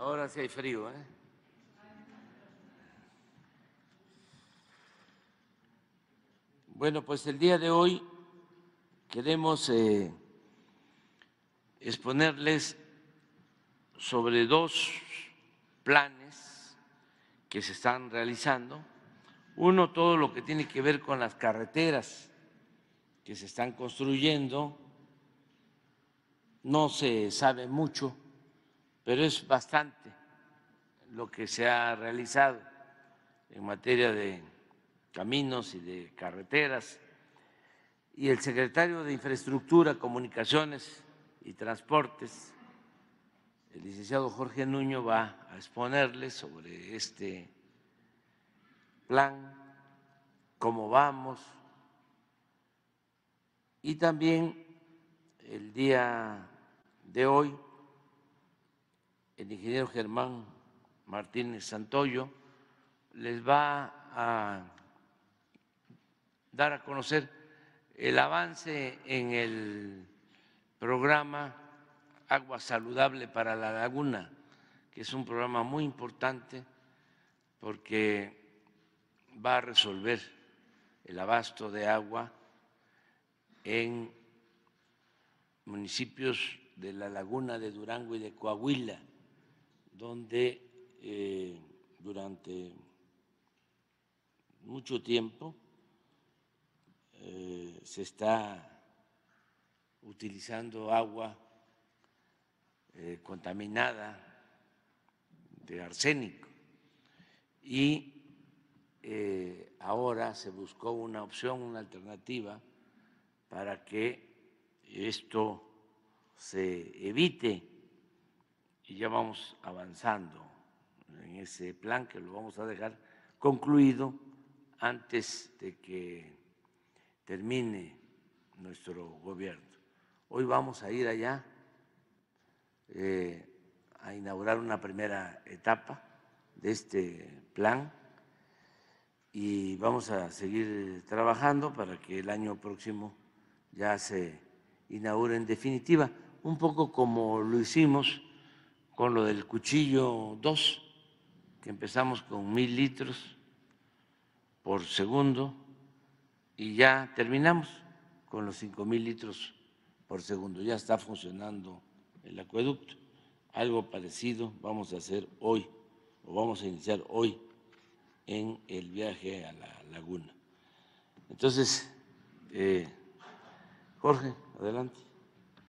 Ahora sí hay frío, ¿eh? Bueno, pues el día de hoy queremos eh, exponerles sobre dos planes que se están realizando. Uno, todo lo que tiene que ver con las carreteras que se están construyendo. No se sabe mucho pero es bastante lo que se ha realizado en materia de caminos y de carreteras. Y el secretario de Infraestructura, Comunicaciones y Transportes, el licenciado Jorge Nuño, va a exponerle sobre este plan, cómo vamos. Y también el día de hoy el ingeniero Germán Martínez Santoyo, les va a dar a conocer el avance en el programa Agua Saludable para la Laguna, que es un programa muy importante porque va a resolver el abasto de agua en municipios de la laguna de Durango y de Coahuila donde eh, durante mucho tiempo eh, se está utilizando agua eh, contaminada de arsénico y ahora se buscó una opción, una alternativa para que esto se evite y ya vamos avanzando en ese plan que lo vamos a dejar concluido antes de que termine nuestro gobierno. Hoy vamos a ir allá eh, a inaugurar una primera etapa de este plan y vamos a seguir trabajando para que el año próximo ya se inaugure en definitiva, un poco como lo hicimos con lo del cuchillo 2, que empezamos con mil litros por segundo y ya terminamos con los cinco mil litros por segundo. Ya está funcionando el acueducto. Algo parecido vamos a hacer hoy, o vamos a iniciar hoy en el viaje a la laguna. Entonces, eh, Jorge, adelante.